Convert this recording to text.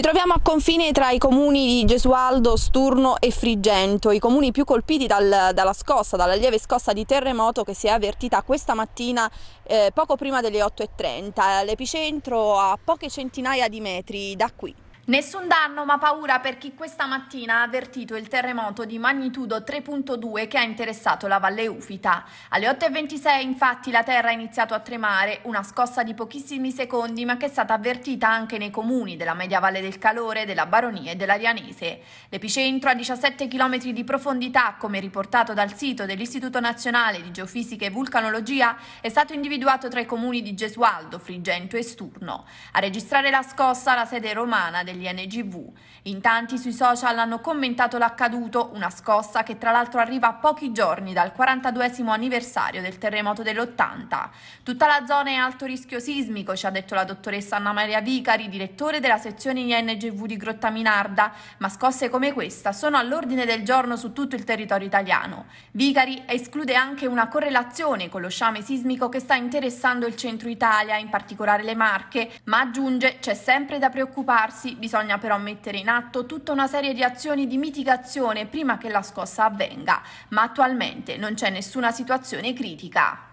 Ci troviamo a confine tra i comuni di Gesualdo, Sturno e Frigento, i comuni più colpiti dal, dalla scossa, dalla lieve scossa di terremoto che si è avvertita questa mattina eh, poco prima delle 8.30. L'epicentro a poche centinaia di metri da qui. Nessun danno ma paura per chi questa mattina ha avvertito il terremoto di magnitudo 3.2 che ha interessato la Valle Ufita. Alle 8.26 infatti la terra ha iniziato a tremare, una scossa di pochissimi secondi ma che è stata avvertita anche nei comuni della Media Valle del Calore, della Baronia e dell'Arianese. L'epicentro a 17 km di profondità, come riportato dal sito dell'Istituto Nazionale di Geofisica e Vulcanologia, è stato individuato tra i comuni di Gesualdo, Frigento e Sturno. A registrare la scossa la sede romana del degli NGV. In tanti sui social hanno commentato l'accaduto, una scossa che tra l'altro arriva a pochi giorni dal 42 anniversario del terremoto dell'80. Tutta la zona è a alto rischio sismico, ci ha detto la dottoressa Anna Maria Vicari, direttore della sezione INGV di Grotta Minarda, ma scosse come questa sono all'ordine del giorno su tutto il territorio italiano. Vicari esclude anche una correlazione con lo sciame sismico che sta interessando il centro Italia, in particolare le Marche, ma aggiunge c'è sempre da preoccuparsi, bisogna bisogna però mettere in atto tutta una serie di azioni di mitigazione prima che la scossa avvenga, ma attualmente non c'è nessuna situazione critica.